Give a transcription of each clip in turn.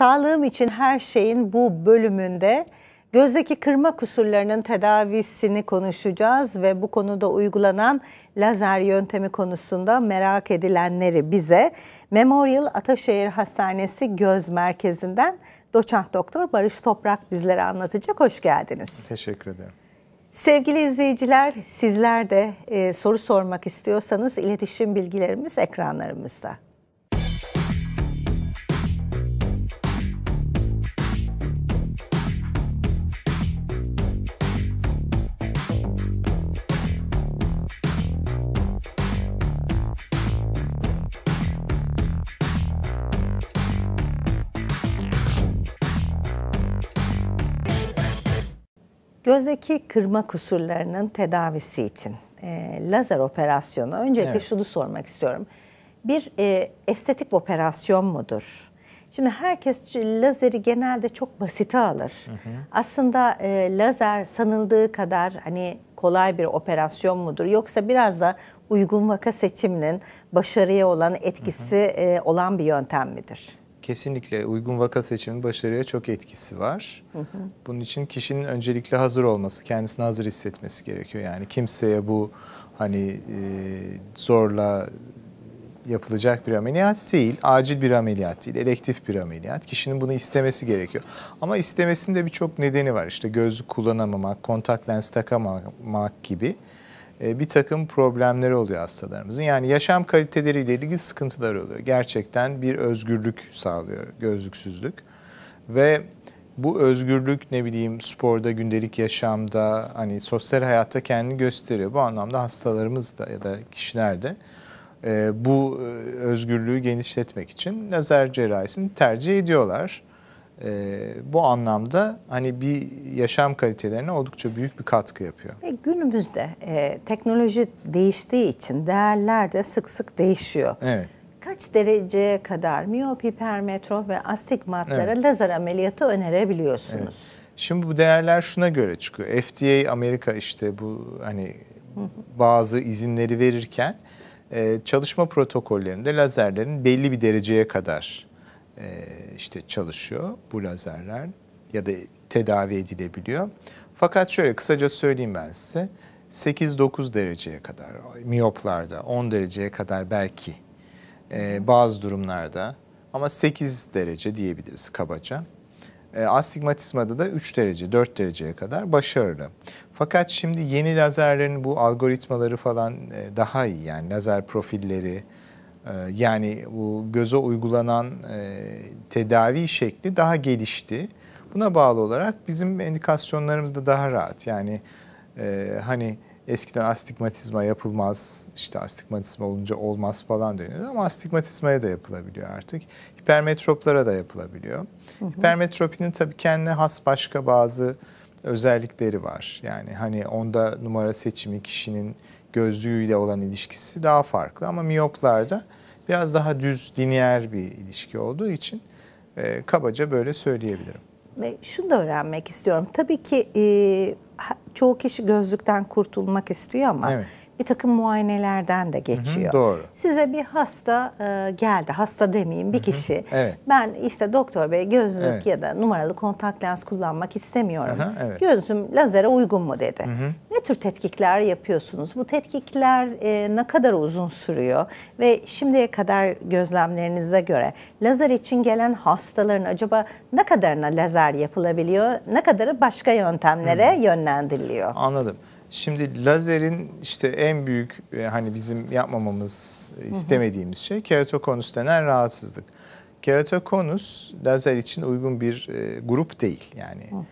Sağlığım için her şeyin bu bölümünde gözdeki kırma kusurlarının tedavisini konuşacağız ve bu konuda uygulanan lazer yöntemi konusunda merak edilenleri bize Memorial Ataşehir Hastanesi Göz Merkezi'nden doçent doktor Barış Toprak bizlere anlatacak. Hoş geldiniz. Teşekkür ederim. Sevgili izleyiciler, sizler de e, soru sormak istiyorsanız iletişim bilgilerimiz ekranlarımızda. Gözdeki kırma kusurlarının tedavisi için e, lazer operasyonu. Öncelikle evet. şunu sormak istiyorum. Bir e, estetik operasyon mudur? Şimdi herkes lazeri genelde çok basite alır. Hı hı. Aslında e, lazer sanıldığı kadar hani kolay bir operasyon mudur? Yoksa biraz da uygun vaka seçiminin başarıya olan etkisi hı hı. E, olan bir yöntem midir? kesinlikle uygun vaka seçiminin başarıya çok etkisi var. Hı hı. Bunun için kişinin öncelikle hazır olması, kendisini hazır hissetmesi gerekiyor. Yani kimseye bu hani e, zorla yapılacak bir ameliyat değil, acil bir ameliyat değil, elektif bir ameliyat. Kişinin bunu istemesi gerekiyor. Ama istemesinde birçok nedeni var. İşte gözlük kullanamamak, kontak lens takamamak gibi. Hı e, bir takım problemleri oluyor hastalarımızın. Yani yaşam kaliteleriyle ilgili sıkıntılar oluyor. Gerçekten bir özgürlük sağlıyor gözlüksüzlük. Ve bu özgürlük ne bileyim sporda, gündelik yaşamda, hani sosyal hayatta kendini gösteriyor. Bu anlamda hastalarımız da ya da kişiler de e, bu e, özgürlüğü genişletmek için lazer cerrahisini tercih ediyorlar e, bu anlamda hani bir yaşam kalitelerine oldukça büyük bir katkı yapıyor. Ve günümüzde e, teknoloji değiştiği için değerler de sık sık değişiyor. Evet. Kaç dereceye kadar miyop, hipermetro ve astigmatlara evet. lazer ameliyatı önerebiliyorsunuz? Evet. Şimdi bu değerler şuna göre çıkıyor. FDA Amerika işte bu hani bazı izinleri verirken e, çalışma protokollerinde lazerlerin belli bir dereceye kadar e, işte çalışıyor bu lazerler ya da tedavi edilebiliyor. Fakat şöyle kısaca söyleyeyim ben size. 8-9 dereceye kadar, miyoplarda 10 dereceye kadar belki e, bazı durumlarda ama 8 derece diyebiliriz kabaca. E, astigmatizmada da 3 derece, 4 dereceye kadar başarılı. Fakat şimdi yeni lazerlerin bu algoritmaları falan e, daha iyi yani lazer profilleri, ee, yani bu göze uygulanan e, tedavi şekli daha gelişti. Buna bağlı olarak bizim endikasyonlarımız da daha rahat. Yani e, hani eskiden astigmatizma yapılmaz, işte astigmatizma olunca olmaz falan deniyordu ama astigmatizmaya da yapılabiliyor artık. Hipermetroplara da yapılabiliyor. Hı hı. Hipermetropinin tabii kendine has başka bazı özellikleri var. Yani hani onda numara seçimi kişinin gözlüğüyle olan ilişkisi daha farklı. Ama miyoplarda biraz daha düz, lineer bir ilişki olduğu için e, kabaca böyle söyleyebilirim. Ve şunu da öğrenmek istiyorum. Tabii ki e, çoğu kişi gözlükten kurtulmak istiyor ama evet bir takım muayenelerden de geçiyor. Hı hı, doğru. Size bir hasta e, geldi, hasta demeyeyim bir hı hı. kişi. Evet. Ben işte doktor bey gözlük evet. ya da numaralı kontak lens kullanmak istemiyorum. Hı hı, evet. Gözüm lazere uygun mu dedi. Hı hı. Ne tür tetkikler yapıyorsunuz? Bu tetkikler e, ne kadar uzun sürüyor? Ve şimdiye kadar gözlemlerinize göre lazer için gelen hastaların acaba ne kadarına lazer yapılabiliyor? Ne kadarı başka yöntemlere hı. yönlendiriliyor? Anladım. Şimdi lazerin işte en büyük e, hani bizim yapmamamız istemediğimiz hı hı. şey keratokonus denen rahatsızlık. Keratokonus lazer için uygun bir e, grup değil yani. Hı hı.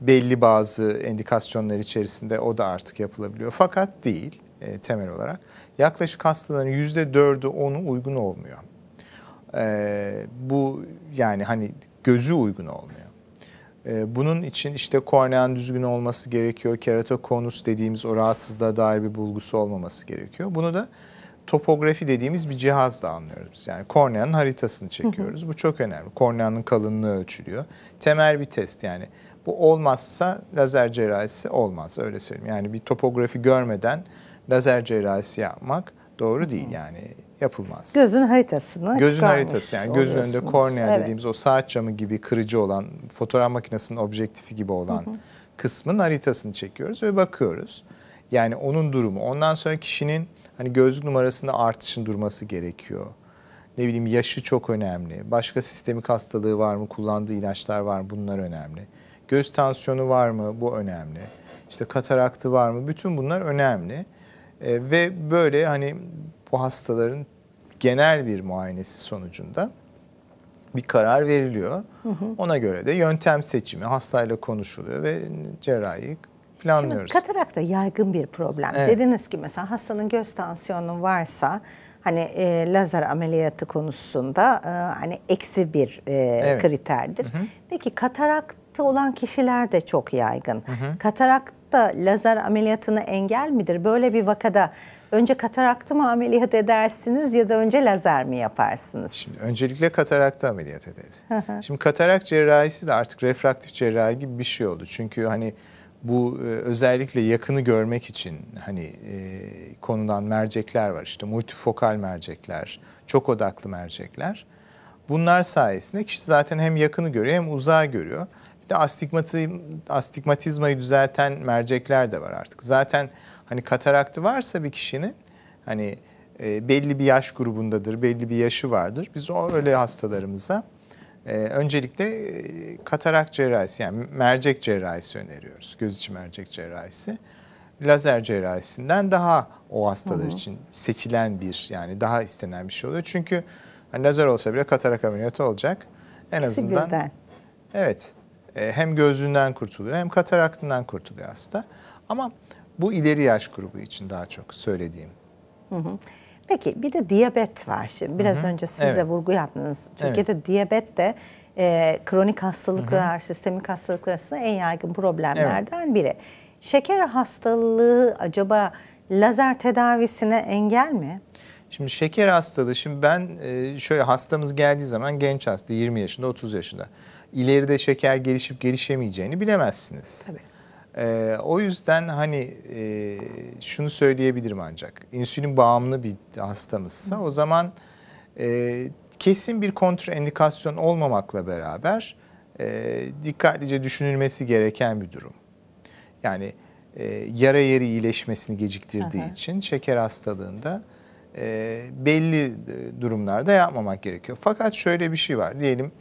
Belli bazı endikasyonlar içerisinde o da artık yapılabiliyor fakat değil e, temel olarak. Yaklaşık hastaların yüzde %4'ü 10'u uygun olmuyor. E, bu yani hani gözü uygun olmuyor. Ee, bunun için işte korneanın düzgün olması gerekiyor. Keratokonus dediğimiz o rahatsızlığa dair bir bulgusu olmaması gerekiyor. Bunu da topografi dediğimiz bir cihazla anlıyoruz. Yani korneanın haritasını çekiyoruz. Bu çok önemli. Korneanın kalınlığı ölçülüyor. Temel bir test yani. Bu olmazsa lazer cerrahisi olmaz öyle söyleyeyim. Yani bir topografi görmeden lazer cerrahisi yapmak doğru değil yani yapılmaz. Gözün haritasını Gözün haritası yani göz önünde kornea evet. dediğimiz o saat camı gibi kırıcı olan, fotoğraf makinesinin objektifi gibi olan hı hı. kısmın haritasını çekiyoruz ve bakıyoruz. Yani onun durumu. Ondan sonra kişinin hani gözlük numarasında artışın durması gerekiyor. Ne bileyim yaşı çok önemli. Başka sistemik hastalığı var mı? Kullandığı ilaçlar var mı? Bunlar önemli. Göz tansiyonu var mı? Bu önemli. İşte kataraktı var mı? Bütün bunlar önemli. E, ve böyle hani bu hastaların genel bir muayenesi sonucunda bir karar veriliyor. Hı hı. Ona göre de yöntem seçimi hastayla konuşuluyor ve cerrahi planlıyoruz. Şimdi katarak da yaygın bir problem. Evet. Dediniz ki mesela hastanın göz tansiyonu varsa hani e, lazer ameliyatı konusunda e, hani eksi bir e, evet. kriterdir. Hı hı. Peki kataraktı olan kişiler de çok yaygın. Hı hı. Katarak da lazer ameliyatını engel midir? Böyle bir vakada önce kataraktı mı ameliyat edersiniz ya da önce lazer mi yaparsınız? Şimdi öncelikle kataraktı ameliyat ederiz. Şimdi katarak cerrahisi de artık refraktif cerrahi gibi bir şey oldu. Çünkü hani bu e, özellikle yakını görmek için hani e, konulan mercekler var işte multifokal mercekler, çok odaklı mercekler. Bunlar sayesinde kişi zaten hem yakını görüyor hem uzağı görüyor. Bir de astigmatizmayı düzelten mercekler de var artık. Zaten hani kataraktı varsa bir kişinin hani e, belli bir yaş grubundadır, belli bir yaşı vardır. Biz o öyle hastalarımıza e, öncelikle e, katarak cerrahisi yani mercek cerrahisi öneriyoruz. Göz içi mercek cerrahisi. Lazer cerrahisinden daha o hastalar Hı-hı. için seçilen bir yani daha istenen bir şey oluyor. Çünkü hani lazer olsa bile katarak ameliyatı olacak. En azından Sigilden. Evet. E, hem gözlüğünden kurtuluyor hem kataraktından kurtuluyor hasta. Ama bu ileri yaş grubu için daha çok söylediğim. Hı hı. Peki bir de diyabet var şimdi. Biraz hı hı. önce siz evet. de vurgu yaptınız. Türkiye'de evet. diyabet de e, kronik hastalıklar, hı hı. sistemik hastalıklar arasında en yaygın problemlerden evet. biri. Şeker hastalığı acaba lazer tedavisine engel mi? Şimdi şeker hastalığı, şimdi ben e, şöyle hastamız geldiği zaman genç hasta 20 yaşında 30 yaşında ileride şeker gelişip gelişemeyeceğini bilemezsiniz. Tabii. Ee, o yüzden hani e, şunu söyleyebilirim ancak insülin bağımlı bir hastamızsa Hı. o zaman e, kesin bir kontraindikasyon olmamakla beraber e, dikkatlice düşünülmesi gereken bir durum. Yani e, yara yeri iyileşmesini geciktirdiği Aha. için şeker hastalığında e, belli e, durumlarda yapmamak gerekiyor. Fakat şöyle bir şey var diyelim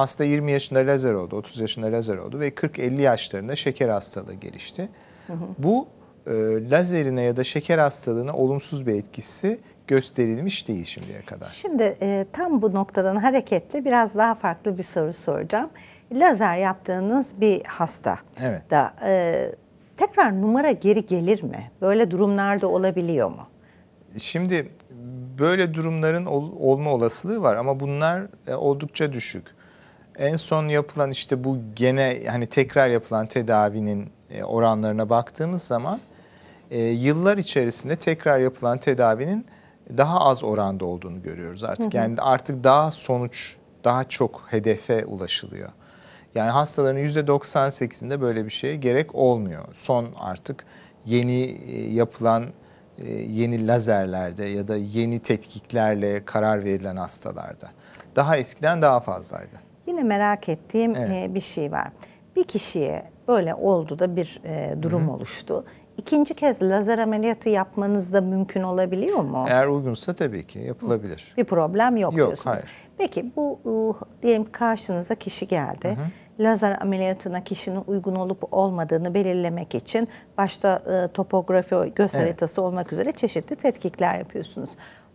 Hasta 20 yaşında lazer oldu, 30 yaşında lazer oldu ve 40-50 yaşlarında şeker hastalığı gelişti. Hı hı. Bu e, lazerine ya da şeker hastalığına olumsuz bir etkisi gösterilmiş değil şimdiye kadar. Şimdi e, tam bu noktadan hareketle biraz daha farklı bir soru soracağım. Lazer yaptığınız bir hasta evet. da e, tekrar numara geri gelir mi? Böyle durumlarda olabiliyor mu? Şimdi böyle durumların ol, olma olasılığı var ama bunlar e, oldukça düşük. En son yapılan işte bu gene hani tekrar yapılan tedavinin e, oranlarına baktığımız zaman e, yıllar içerisinde tekrar yapılan tedavinin daha az oranda olduğunu görüyoruz artık. Hı hı. Yani artık daha sonuç, daha çok hedefe ulaşılıyor. Yani hastaların %98'inde böyle bir şeye gerek olmuyor. Son artık yeni e, yapılan yeni lazerlerde ya da yeni tetkiklerle karar verilen hastalarda. Daha eskiden daha fazlaydı. Yine merak ettiğim evet. bir şey var. Bir kişiye böyle oldu da bir durum Hı-hı. oluştu. İkinci kez lazer ameliyatı yapmanız da mümkün olabiliyor mu? Eğer uygunsa tabii ki yapılabilir. Bir problem yok, yok diyorsunuz. Hayır. Peki bu uh, diyelim karşınıza kişi geldi. Hı hı. Lazer ameliyatına kişinin uygun olup olmadığını belirlemek için başta e, topografi, göz evet. haritası olmak üzere çeşitli tetkikler yapıyorsunuz.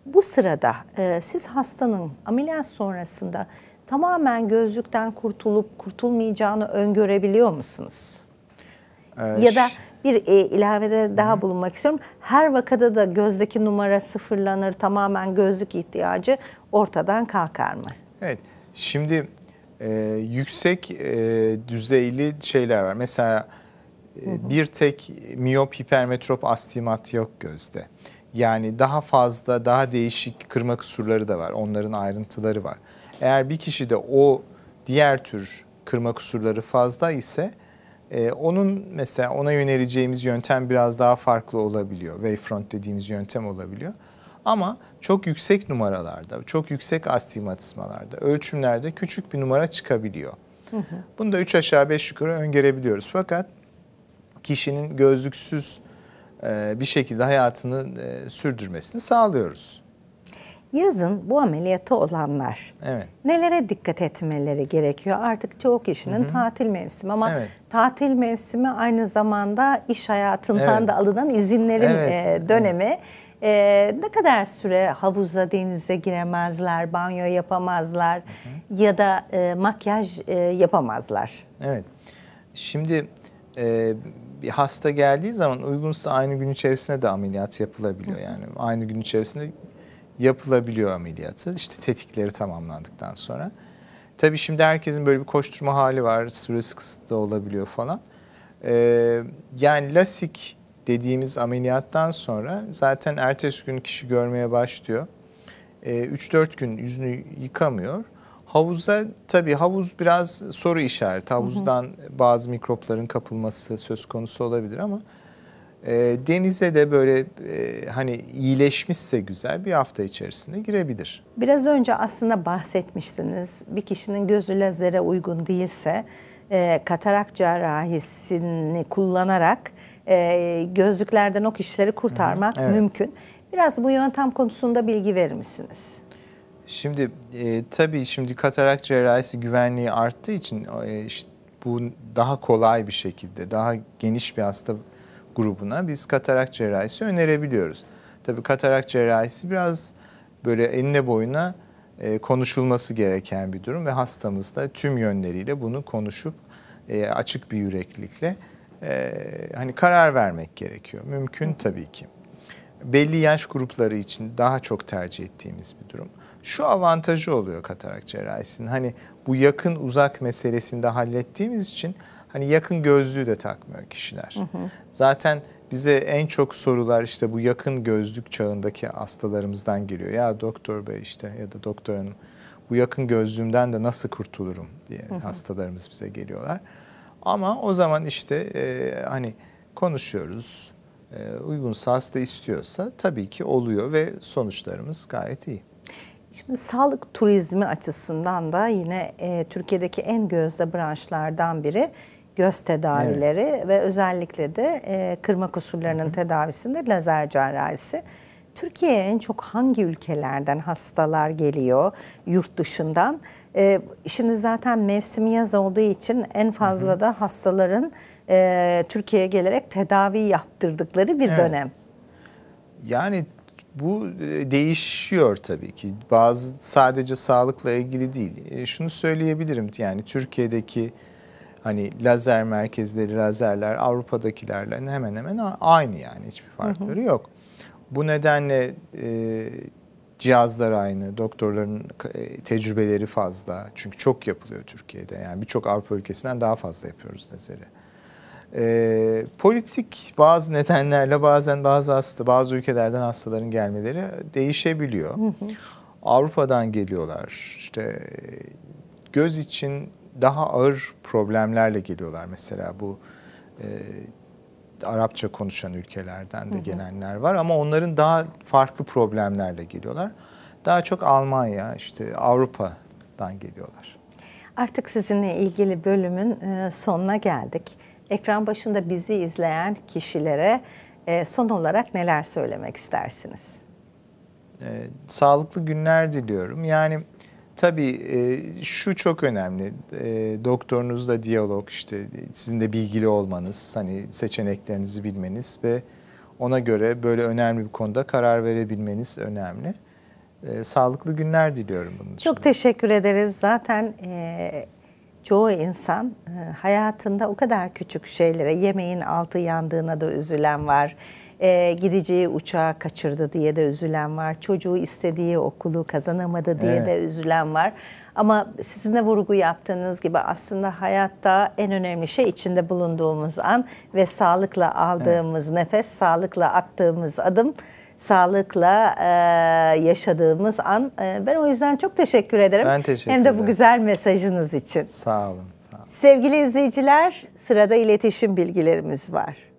Bu sırada e, siz hastanın ameliyat sonrasında tamamen gözlükten kurtulup kurtulmayacağını öngörebiliyor musunuz? Evet. Ya da bir e, ilavede daha Hı. bulunmak istiyorum. Her vakada da gözdeki numara sıfırlanır, tamamen gözlük ihtiyacı ortadan kalkar mı? Evet, şimdi e, yüksek e, düzeyli şeyler var. Mesela e, bir tek miyop, hipermetrop, astigmat yok gözde. Yani daha fazla, daha değişik kırma kusurları da var. Onların ayrıntıları var. Eğer bir kişide o diğer tür kırma kusurları fazla ise e, onun mesela ona yöneleceğimiz yöntem biraz daha farklı olabiliyor. Wavefront dediğimiz yöntem olabiliyor. Ama çok yüksek numaralarda, çok yüksek astigmatizmalarda, ölçümlerde küçük bir numara çıkabiliyor. Hı hı. Bunu da 3 aşağı 5 yukarı öngörebiliyoruz. Fakat kişinin gözlüksüz e, bir şekilde hayatını e, sürdürmesini sağlıyoruz. Yazın bu ameliyatı olanlar evet. nelere dikkat etmeleri gerekiyor? Artık çoğu kişinin Hı-hı. tatil mevsimi ama evet. tatil mevsimi aynı zamanda iş hayatından evet. da alınan izinlerin evet. e, dönemi. Evet. Ee, ne kadar süre havuza, denize giremezler, banyo yapamazlar hı hı. ya da e, makyaj e, yapamazlar? Evet. Şimdi e, bir hasta geldiği zaman uygunsa aynı gün içerisinde de ameliyat yapılabiliyor. Hı. Yani aynı gün içerisinde yapılabiliyor ameliyatı. İşte tetikleri tamamlandıktan sonra. Tabii şimdi herkesin böyle bir koşturma hali var. Süresi kısıtlı olabiliyor falan. Ee, yani lasik dediğimiz ameliyattan sonra zaten ertesi gün kişi görmeye başlıyor. Ee, 3-4 gün yüzünü yıkamıyor. Havuza tabii havuz biraz soru işareti. Havuzdan hı hı. bazı mikropların kapılması söz konusu olabilir ama e, denize de böyle e, hani iyileşmişse güzel bir hafta içerisinde girebilir. Biraz önce aslında bahsetmiştiniz. Bir kişinin gözü lazere uygun değilse e, katarak cerrahisini kullanarak e, gözlüklerden o kişileri kurtarmak Hı, evet. mümkün. Biraz bu yöntem konusunda bilgi verir misiniz? Şimdi e, tabii şimdi katarak cerrahisi güvenliği arttığı için e, işte bu daha kolay bir şekilde, daha geniş bir hasta grubuna biz katarak cerrahisi önerebiliyoruz. Tabii katarak cerrahisi biraz böyle enine boyuna e, konuşulması gereken bir durum ve hastamız da tüm yönleriyle bunu konuşup e, açık bir yüreklilikle e, hani karar vermek gerekiyor. Mümkün tabii ki. Belli yaş grupları için daha çok tercih ettiğimiz bir durum. Şu avantajı oluyor katarak cerrahisinin. Hani bu yakın uzak meselesinde hallettiğimiz için hani yakın gözlüğü de takmıyor kişiler. Hı hı. Zaten bize en çok sorular işte bu yakın gözlük çağındaki hastalarımızdan geliyor. Ya doktor bey işte ya da doktor hanım bu yakın gözlüğümden de nasıl kurtulurum diye hı hı. hastalarımız bize geliyorlar. Ama o zaman işte e, hani konuşuyoruz. E, uygunsa hasta istiyorsa tabii ki oluyor ve sonuçlarımız gayet iyi. Şimdi sağlık turizmi açısından da yine e, Türkiye'deki en gözde branşlardan biri göz tedavileri evet. ve özellikle de e, kırma kusurlarının tedavisinde lazer cerrahisi. Türkiye'ye en çok hangi ülkelerden hastalar geliyor yurt dışından? E, şimdi zaten mevsim yaz olduğu için en fazla Hı. da hastaların e, Türkiye'ye gelerek tedavi yaptırdıkları bir evet. dönem. Yani bu e, değişiyor tabii ki. Bazı sadece sağlıkla ilgili değil. E, şunu söyleyebilirim yani Türkiye'deki Hani lazer merkezleri, lazerler Avrupa'dakilerle hemen hemen aynı yani hiçbir farkları hı hı. yok. Bu nedenle e, cihazlar aynı, doktorların e, tecrübeleri fazla. Çünkü çok yapılıyor Türkiye'de. Yani birçok Avrupa ülkesinden daha fazla yapıyoruz lazeri. E, politik bazı nedenlerle bazen bazı hasta, bazı ülkelerden hastaların gelmeleri değişebiliyor. Hı hı. Avrupa'dan geliyorlar. İşte e, göz için daha ağır problemlerle geliyorlar. Mesela bu e, Arapça konuşan ülkelerden de gelenler var ama onların daha farklı problemlerle geliyorlar. Daha çok Almanya, işte Avrupa'dan geliyorlar. Artık sizinle ilgili bölümün e, sonuna geldik. Ekran başında bizi izleyen kişilere e, son olarak neler söylemek istersiniz? E, sağlıklı günler diliyorum. Yani Tabii e, şu çok önemli. E, doktorunuzla diyalog, işte sizin de bilgili olmanız, hani seçeneklerinizi bilmeniz ve ona göre böyle önemli bir konuda karar verebilmeniz önemli. E, sağlıklı günler diliyorum bunun için. Çok teşekkür ederiz. Zaten çoğu insan hayatında o kadar küçük şeylere, yemeğin altı yandığına da üzülen var e, gideceği uçağı kaçırdı diye de üzülen var. Çocuğu istediği okulu kazanamadı diye evet. de üzülen var. Ama sizin de vurgu yaptığınız gibi aslında hayatta en önemli şey içinde bulunduğumuz an ve sağlıkla aldığımız evet. nefes, sağlıkla attığımız adım sağlıkla e, yaşadığımız an. E, ben o yüzden çok teşekkür ederim. Ben teşekkür Hem de bu güzel mesajınız için. Sağ olun. Sağ olun. Sevgili izleyiciler, sırada iletişim bilgilerimiz var.